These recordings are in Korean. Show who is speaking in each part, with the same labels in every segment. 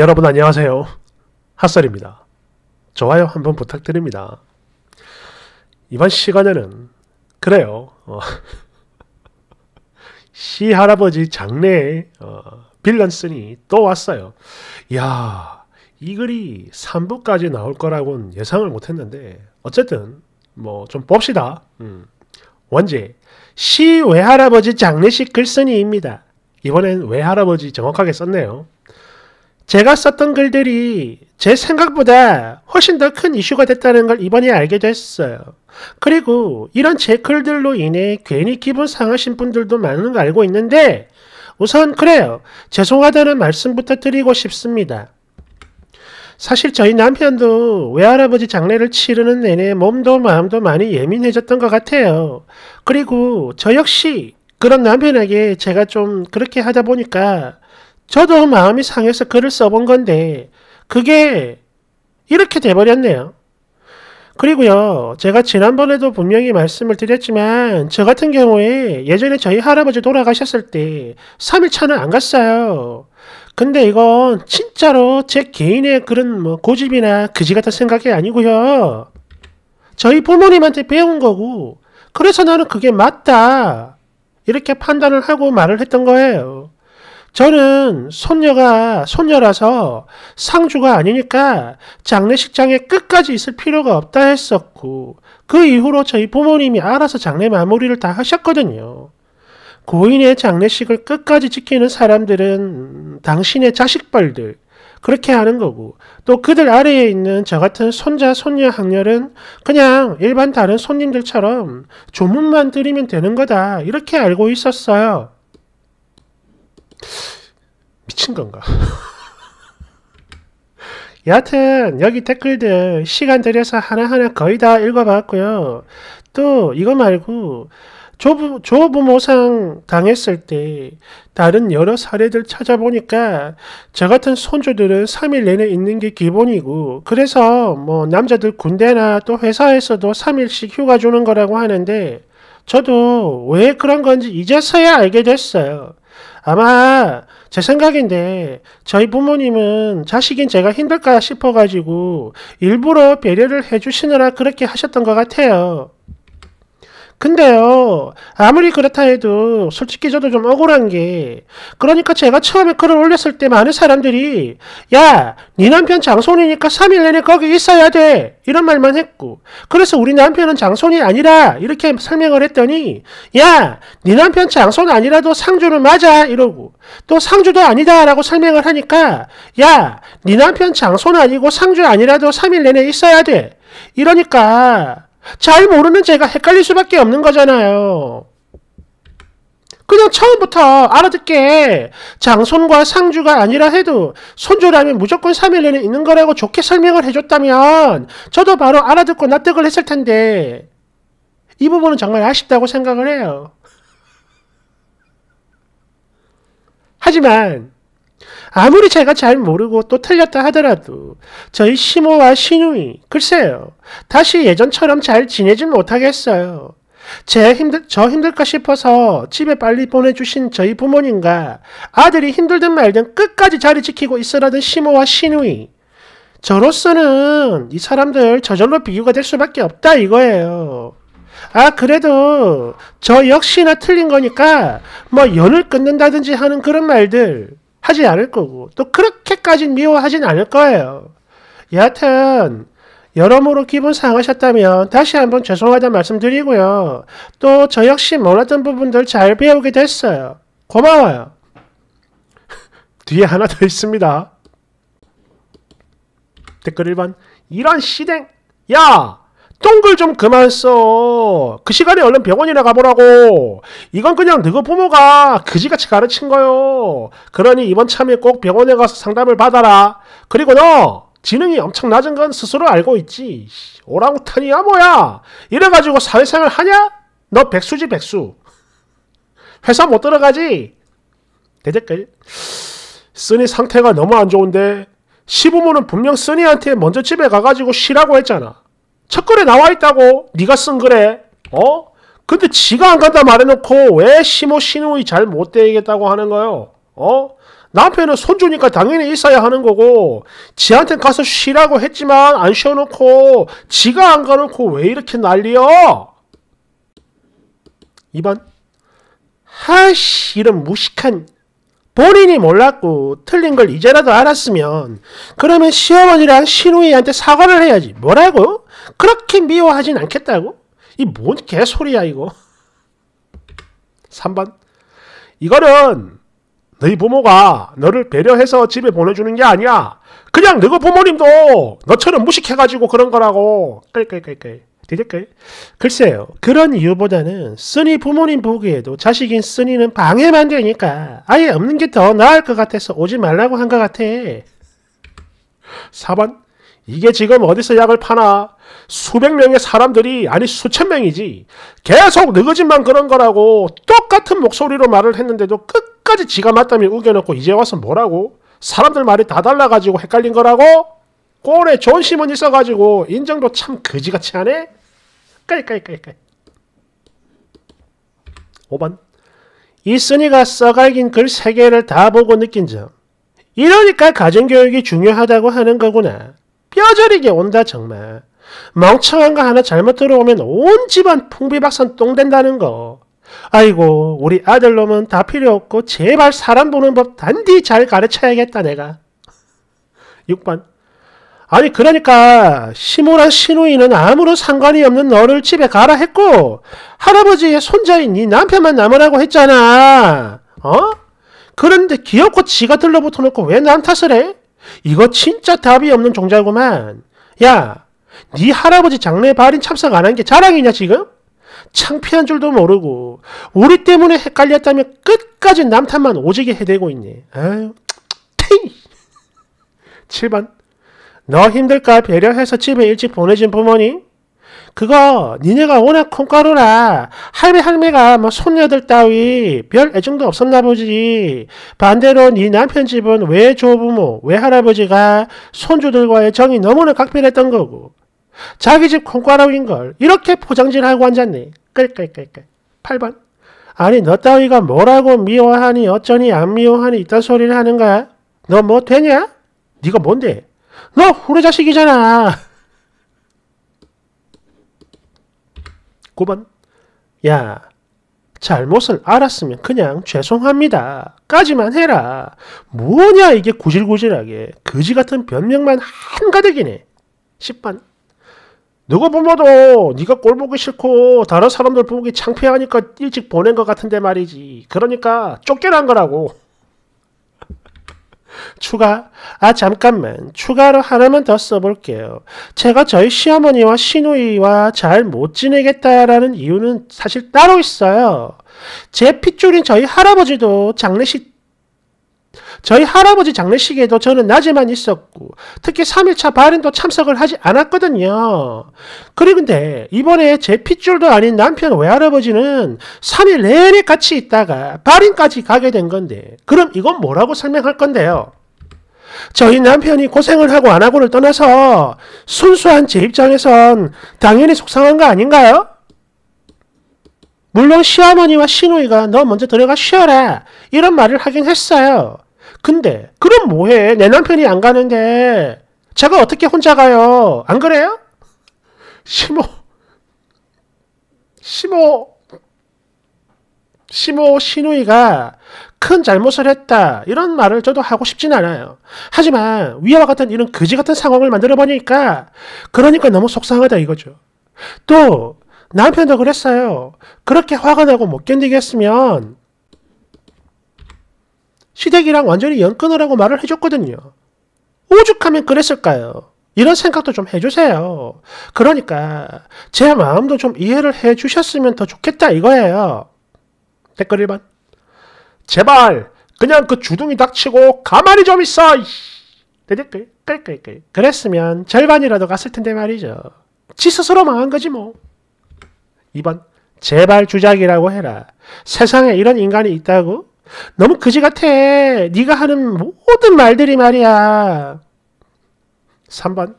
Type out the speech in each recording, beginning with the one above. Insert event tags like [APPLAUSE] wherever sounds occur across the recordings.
Speaker 1: 여러분 안녕하세요. 핫설입니다. 좋아요 한번 부탁드립니다. 이번 시간에는 그래요. 어, [LAUGHS] 시 할아버지 장례 어, 빌런 쓰니 또 왔어요. 야, 이 글이 3부까지 나올 거라고는 예상을 못했는데 어쨌든 뭐 좀 봅시다. 음. 원제 시 외할아버지 장례식 글쓴이입니다. 이번엔 외할아버지 정확하게 썼네요. 제가 썼던 글들이 제 생각보다 훨씬 더 큰 이슈가 됐다는 걸 이번에 알게 됐어요. 그리고 이런 제 글들로 인해 괜히 기분 상하신 분들도 많은 거 알고 있는데 우선 그래요. 죄송하다는 말씀부터 드리고 싶습니다. 사실 저희 남편도 외할아버지 장례를 치르는 내내 몸도 마음도 많이 예민해졌던 것 같아요. 그리고 저 역시 그런 남편에게 제가 좀 그렇게 하다 보니까 저도 마음이 상해서 글을 써본 건데 그게 이렇게 돼버렸네요. 그리고요, 제가 지난번에도 분명히 말씀을 드렸지만, 저 같은 경우에 예전에 저희 할아버지 돌아가셨을 때 3일차는 안 갔어요. 근데 이건 진짜로 제 개인의 그런 뭐 고집이나 그지 같은 생각이 아니고요. 저희 부모님한테 배운 거고, 그래서 나는 그게 맞다. 이렇게 판단을 하고 말을 했던 거예요. 저는 손녀가 손녀라서 상주가 아니니까 장례식장에 끝까지 있을 필요가 없다 했었고 그 이후로 저희 부모님이 알아서 장례 마무리를 다 하셨거든요. 고인의 장례식을 끝까지 지키는 사람들은 당신의 자식벌들 그렇게 하는 거고 또 그들 아래에 있는 저 같은 손자 손녀 학렬은 그냥 일반 다른 손님들처럼 조문만 드리면 되는 거다 이렇게 알고 있었어요. 미친 건가? [LAUGHS] 여하튼 여기 댓글들 시간 들여서 하나하나 거의 다 읽어봤고요. 또 이거 말고 조부, 조부모상 당했을 때 다른 여러 사례들 찾아보니까 저 같은 손주들은 3일 내내 있는 게 기본이고 그래서 뭐 남자들 군대나 또 회사에서도 3일씩 휴가 주는 거라고 하는데 저도 왜 그런 건지 이제서야 알게 됐어요. 아마 제 생각인데 저희 부모님은 자식인 제가 힘들까 싶어가지고 일부러 배려를 해주시느라 그렇게 하셨던 것 같아요. 근데요, 아무리 그렇다 해도 솔직히 저도 좀 억울한 게, 그러니까 제가 처음에 글을 올렸을 때 많은 사람들이, 야, 네 남편 장손이니까 3일 내내 거기 있어야 돼! 이런 말만 했고, 그래서 우리 남편은 장손이 아니라, 이렇게 설명을 했더니, 야, 네 남편 장손 아니라도 상주는 맞아! 이러고, 또 상주도 아니다! 라고 설명을 하니까, 야, 네 남편 장손 아니고 상주 아니라도 3일 내내 있어야 돼! 이러니까, 잘 모르면 제가 헷갈릴 수밖에 없는 거잖아요. 그냥 처음부터 알아듣게 장손과 상주가 아니라 해도 손주라면 무조건 3일 내는 있는 거라고 좋게 설명을 해줬다면 저도 바로 알아듣고 납득을 했을 텐데 이 부분은 정말 아쉽다고 생각을 해요. 하지만 아무리 제가 잘 모르고 또 틀렸다 하더라도 저희 시모와 시누이 글쎄요 다시 예전처럼 잘지내지 못하겠어요. 제 힘들 저 힘들까 싶어서 집에 빨리 보내주신 저희 부모님과 아들이 힘들든 말든 끝까지 자리 지키고 있으라던 시모와 시누이 저로서는 이 사람들 저절로 비교가 될 수밖에 없다 이거예요. 아 그래도 저 역시나 틀린 거니까 뭐 연을 끊는다든지 하는 그런 말들 하지 않을 거고 또 그렇게까지 미워하진 않을 거예요. 여하튼 여러모로 기분 상하셨다면 다시 한번 죄송하다 말씀드리고요. 또 저 역시 몰랐던 부분들 잘 배우게 됐어요. 고마워요. [LAUGHS] 뒤에 하나 더 있습니다. 댓글 1번 이런 시댕 야 똥글 좀 그만 써. 그 시간에 얼른 병원이나 가보라고. 이건 그냥 너희 부모가 그지같이 가르친 거요. 그러니 이번 참에 꼭 병원에 가서 상담을 받아라. 그리고 너 지능이 엄청 낮은 건 스스로 알고 있지. 오랑우탄이야 뭐야. 이래가지고 사회생활 하냐? 너 백수지 백수. 회사 못 들어가지? 대댓글. 쓰니 상태가 너무 안 좋은데 시부모는 분명 쓰니한테 먼저 집에 가가지고 쉬라고 했잖아. 첫 글에 나와 있다고 네가 쓴 글에 어? 근데 지가 안 간다 말해놓고 왜 시모 시누이 잘못 되겠다고 하는 거요? 어? 남편은 손주니까 당연히 있어야 하는 거고 지한테 가서 쉬라고 했지만 안 쉬어놓고 지가 안 가놓고 왜 이렇게 난리여? 2번 하씨 이런 무식한 본인이 몰랐고 틀린 걸 이제라도 알았으면 그러면 시어머니랑 시누이한테 사과를 해야지. 뭐라고? 그렇게 미워하진 않겠다고? 이 뭔 개소리야 이거. 3번. 이거는 너희 부모가 너를 배려해서 집에 보내주는 게 아니야. 그냥 너희 부모님도 너처럼 무식해가지고 그런 거라고. 끌끌끌끌. 되까요 글쎄요. 그런 이유보다는 쓰니 부모님 보기에도 자식인 쓰니는 방해만 되니까 아예 없는 게 더 나을 것 같아서 오지 말라고 한 것 같아. 4번 이게 지금 어디서 약을 파나? 수백 명의 사람들이 아니 수천 명이지 계속 느거짓만 그런 거라고 똑같은 목소리로 말을 했는데도 끝까지 지가 맞다며 우겨놓고 이제 와서 뭐라고? 사람들 말이 다 달라가지고 헷갈린 거라고? 꼴에 존심은 있어가지고 인정도 참 그지같이 하네? 깔깔깔깔. 5번. 이순이가 써갈긴 글 3개를 다 보고 느낀 점. 이러니까 가정교육이 중요하다고 하는 거구나. 뼈저리게 온다 정말. 멍청한 거 하나 잘못 들어오면 온 집안 풍비박산 똥된다는 거. 아이고 우리 아들놈은 다 필요 없고 제발 사람 보는 법 단디 잘 가르쳐야겠다 내가. 6번 아니 그러니까 시무라 시누이는 아무런 상관이 없는 너를 집에 가라 했고 할아버지의 손자인 네 남편만 남으라고 했잖아. 어? 그런데 귀엽고 지가 들러붙어 놓고 왜남 탓을 해? 이거 진짜 답이 없는 종자구만. 야, 네 할아버지 장례 발인 참석 안 한 게 자랑이냐 지금? 창피한 줄도 모르고 우리 때문에 헷갈렸다며 끝까지 남탓만 오지게 해대고 있네. 아유, 테이. 7번. 너 힘들까 배려해서 집에 일찍 보내준 부모님? 그거 니네가 워낙 콩가루라 할배 할매가 뭐 손녀들 따위 별 애정도 없었나 보지 반대로 네 남편 집은 외조부모 외할아버지가 손주들과의 정이 너무나 각별했던 거고 자기 집 콩가루인 걸 이렇게 포장질하고 앉았네 끌끌끌끌 8번 아니 너 따위가 뭐라고 미워하니 어쩌니 안 미워하니 이딴 소리를 하는 거야 너뭐 되냐? 네가 뭔데? 너 우리 자식이잖아. 9번 야 잘못을 알았으면 그냥 죄송합니다. 까지만 해라. 뭐냐 이게 구질구질하게 거지 같은 변명만 한가득이네. 10번 누구 보모도 네가 꼴 보기 싫고 다른 사람들 보기 창피하니까 일찍 보낸 것 같은데 말이지. 그러니까 쫓겨난 거라고. 추가? 아 잠깐만 추가로 하나만 더 써볼게요. 제가 저희 시어머니와 시누이와 잘 못 지내겠다라는 이유는 사실 따로 있어요. 제 핏줄인 저희 할아버지도 장례식 저희 할아버지 장례식에도 저는 낮에만 있었고 특히 3일차 발인도 참석을 하지 않았거든요. 그리고 근데 이번에 제 핏줄도 아닌 남편 외할아버지는 3일 내내 같이 있다가 발인까지 가게 된 건데 그럼 이건 뭐라고 설명할 건데요? 저희 남편이 고생을 하고 안 하고를 떠나서 순수한 제 입장에선 당연히 속상한 거 아닌가요? 물론 시어머니와 시누이가 너 먼저 들어가 쉬어라 이런 말을 하긴 했어요. 근데 그럼 뭐해? 내 남편이 안 가는데 제가 어떻게 혼자 가요? 안 그래요? 심호 심호 심호 신우이가 큰 잘못을 했다 이런 말을 저도 하고 싶진 않아요. 하지만 위와 같은 이런 거지 같은 상황을 만들어 보니까 그러니까 너무 속상하다 이거죠. 또 남편도 그랬어요. 그렇게 화가 나고 못 견디겠으면 시댁이랑 완전히 연끊으라고 말을 해줬거든요. 오죽하면 그랬을까요? 이런 생각도 좀 해주세요. 그러니까 제 마음도 좀 이해를 해주셨으면 더 좋겠다 이거예요. 댓글 1번 제발 그냥 그 주둥이 닥치고 가만히 좀 있어! 댓글 네, 네, 끌끌끌 그랬으면 절반이라도 갔을 텐데 말이죠. 지 스스로 망한 거지 뭐. 2번 제발 주작이라고 해라. 세상에 이런 인간이 있다고? 너무 그지 같아. 네가 하는 모든 말들이 말이야. 3번.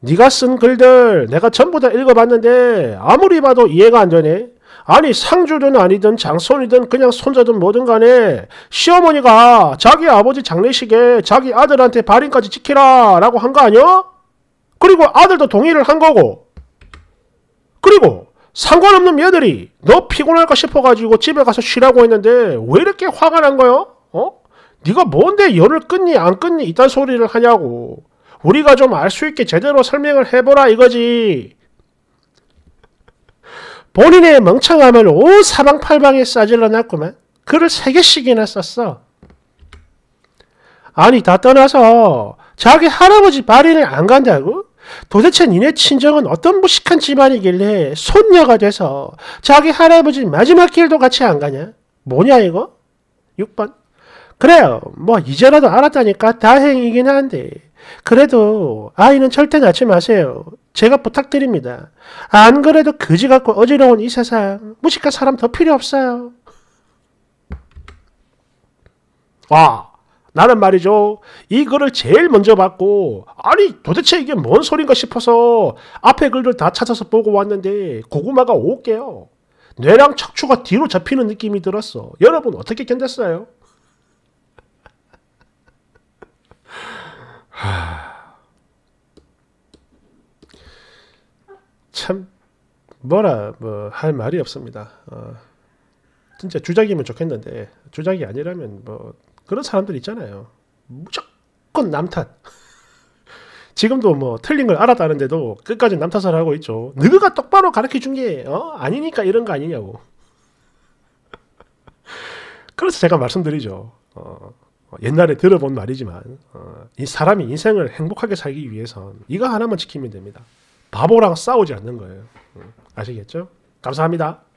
Speaker 1: 네가 쓴 글들 내가 전부 다 읽어봤는데 아무리 봐도 이해가 안 되네. 아니 상주든 아니든 장손이든 그냥 손자든 뭐든 간에 시어머니가 자기 아버지 장례식에 자기 아들한테 발인까지 지키라 라고 한 거 아니야? 그리고 아들도 동의를 한 거고 그리고 상관없는 며느리 너 피곤할까 싶어가지고 집에 가서 쉬라고 했는데 왜 이렇게 화가 난 거요? 어? 네가 뭔데 열을 끊니 안 끊니 이딴 소리를 하냐고. 우리가 좀 알 수 있게 제대로 설명을 해보라 이거지. 본인의 멍청함을 온 사방팔방에 싸질러 놨구만. 글을 세 개씩이나 썼어. 아니 다 떠나서 자기 할아버지 발인을 안 간다고? 도대체 니네 친정은 어떤 무식한 집안이길래 손녀가 돼서 자기 할아버지 마지막 길도 같이 안 가냐? 뭐냐 이거? 6번 그래요. 뭐 이제라도 알았다니까 다행이긴 한데 그래도 아이는 절대 낳지 마세요. 제가 부탁드립니다. 안 그래도 그지 같고 어지러운 이 세상 무식한 사람 더 필요 없어요. 와 나는 말이죠. 이 글을 제일 먼저 봤고 아니 도대체 이게 뭔 소린가 싶어서 앞에 글을다 찾아서 보고 왔는데 고구마가 5개요. 뇌랑 척추가 뒤로 잡히는 느낌이 들었어. 여러분 어떻게 견뎠어요? [LAUGHS] 참 뭐라 뭐 할 말이 없습니다. 어... 진짜 주작이면 좋겠는데 주작이 아니라면 뭐 그런 사람들 있잖아요. 무조건 남탓. [LAUGHS] 지금도 뭐 틀린 걸 알았다는데도 끝까지 남탓을 하고 있죠. 너가 똑바로 가르쳐 준게 어? 아니니까 이런 거 아니냐고. [LAUGHS] 그래서 제가 말씀드리죠. 어, 옛날에 들어본 말이지만 어, 이 사람이 인생을 행복하게 살기 위해선 이거 하나만 지키면 됩니다. 바보랑 싸우지 않는 거예요. 아시겠죠? 감사합니다.